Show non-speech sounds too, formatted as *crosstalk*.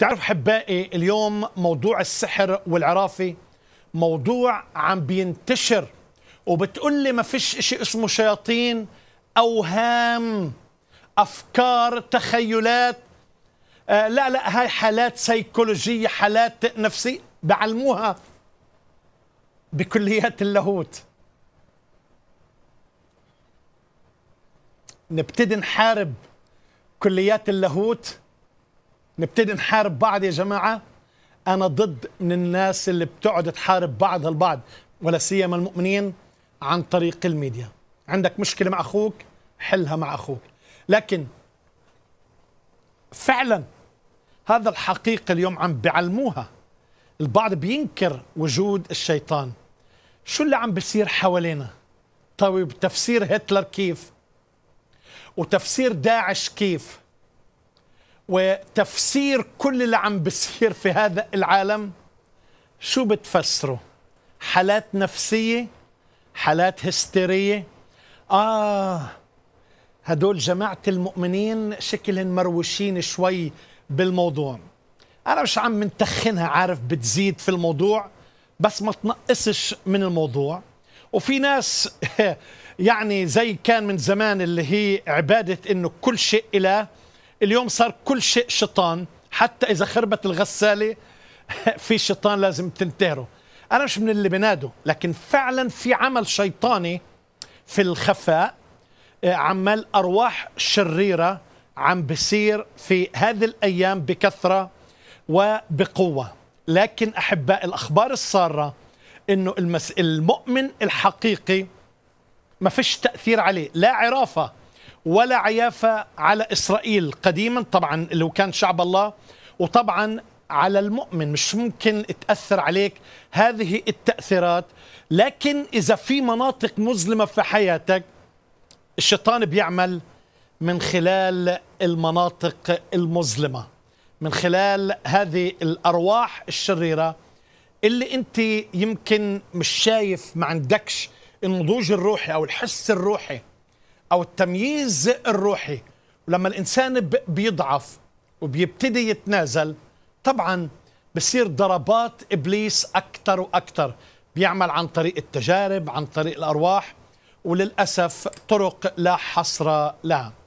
تعرف حبائي اليوم موضوع السحر والعرافة موضوع عم بينتشر وبتقول لي ما فيش شيء اسمه شياطين أوهام أفكار تخيلات آه لا لا هاي حالات سيكولوجية حالات نفسية بعلموها بكليات اللاهوت نبتدي نحارب كليات اللاهوت نبتدي نحارب بعض يا جماعة أنا ضد من الناس اللي بتقعد تحارب بعضها البعض ولا سيما المؤمنين عن طريق الميديا عندك مشكلة مع أخوك حلها مع أخوك لكن فعلا هذا الحقيقة اليوم عم بيعلموها البعض بينكر وجود الشيطان شو اللي عم بيصير حوالينا طيب تفسير هتلر كيف وتفسير داعش كيف وتفسير كل اللي عم بيصير في هذا العالم شو بتفسره حالات نفسية حالات هستيرية آه هدول جماعة المؤمنين شكلهم مروشين شوي بالموضوع أنا مش عم منتخنها عارف بتزيد في الموضوع بس ما تنقصش من الموضوع وفي ناس *laughs* يعني زي كان من زمان اللي هي عبادة إنه كل شيء إله اليوم صار كل شيء شيطان حتى إذا خربت الغسالة *laughs* في شيطان لازم تنتهره أنا مش من اللي بناده لكن فعلا في عمل شيطاني في الخفاء آه، عمال أرواح شريرة عم بصير في هذه الأيام بكثرة وبقوة لكن أحباء الأخبار السارة أنه المس... المؤمن الحقيقي ما فيش تأثير عليه لا عرافة ولا عيافة على إسرائيل قديما طبعا اللي هو كان شعب الله وطبعا على المؤمن مش ممكن تأثر عليك هذه التأثيرات لكن إذا في مناطق مظلمة في حياتك الشيطان بيعمل من خلال المناطق المظلمة من خلال هذه الأرواح الشريرة اللي أنت يمكن مش شايف ما عندكش النضوج الروحي أو الحس الروحي او التمييز الروحي ولما الانسان بيضعف وبيبتدي يتنازل طبعا بصير ضربات ابليس اكثر واكثر بيعمل عن طريق التجارب عن طريق الارواح وللاسف طرق لا حصر لها